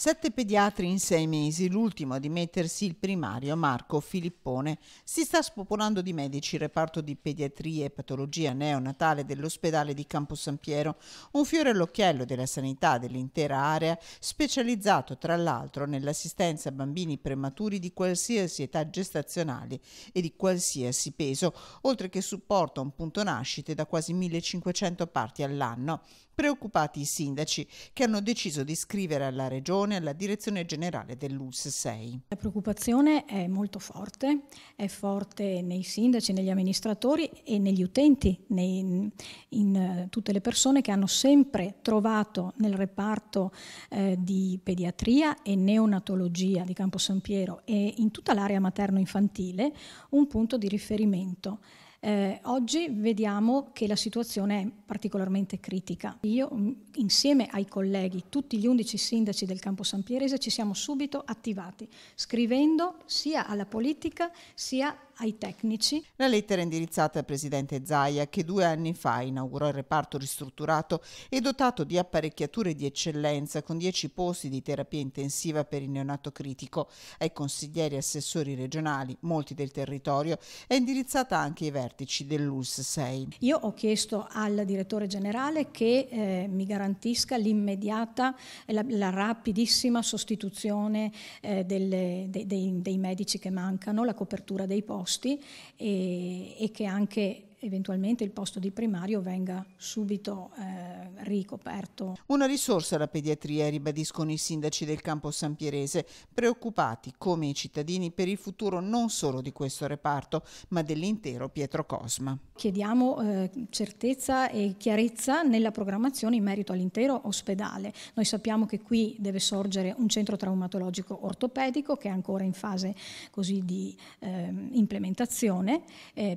Sette pediatri in sei mesi, l'ultimo a dimettersi il primario Marco Filippone. Si sta spopolando di medici il reparto di pediatria e patologia neonatale dell'ospedale di Campo San Piero, un fiore all'occhiello della sanità dell'intera area, specializzato tra l'altro nell'assistenza a bambini prematuri di qualsiasi età gestazionale e di qualsiasi peso, oltre che supporta un punto nascite da quasi 1500 parti all'anno. Preoccupati i sindaci che hanno deciso di scrivere alla regione preoccupazione alla direzione generale dell'ULS6. La preoccupazione è molto forte, è forte nei sindaci, negli amministratori e negli utenti, nei, in, in eh, tutte le persone che hanno sempre trovato nel reparto eh, di pediatria e neonatologia di Campo San Piero e in tutta l'area materno-infantile un punto di riferimento. Eh, oggi vediamo che la situazione è particolarmente critica. Io mm, insieme ai colleghi, tutti gli 11 sindaci del campo San Pierese, ci siamo subito attivati, scrivendo sia alla politica sia ai tecnici. La lettera è indirizzata al presidente Zaia che due anni fa inaugurò il reparto ristrutturato e dotato di apparecchiature di eccellenza con 10 posti di terapia intensiva per il neonato critico. Ai consiglieri e assessori regionali, molti del territorio, è indirizzata anche ai vertici dell'ULS 6. Io ho chiesto al direttore generale che eh, mi garantisca l'immediata, eh, la, la rapidissima sostituzione eh, delle, de, de, dei medici che mancano, la copertura dei posti costi e, eh, e che anche eventualmente il posto di primario venga subito eh, ricoperto. Una risorsa la pediatria, ribadiscono i sindaci del campo San Pierese, preoccupati come i cittadini per il futuro non solo di questo reparto, ma dell'intero Pietro Cosma. Chiediamo eh, certezza e chiarezza nella programmazione in merito all'intero ospedale. Noi sappiamo che qui deve sorgere un centro traumatologico ortopedico che è ancora in fase così di ehm, eh, implementazione,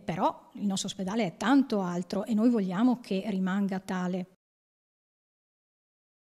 però il nostro ospedale ospedale è tanto altro e noi vogliamo che rimanga tale.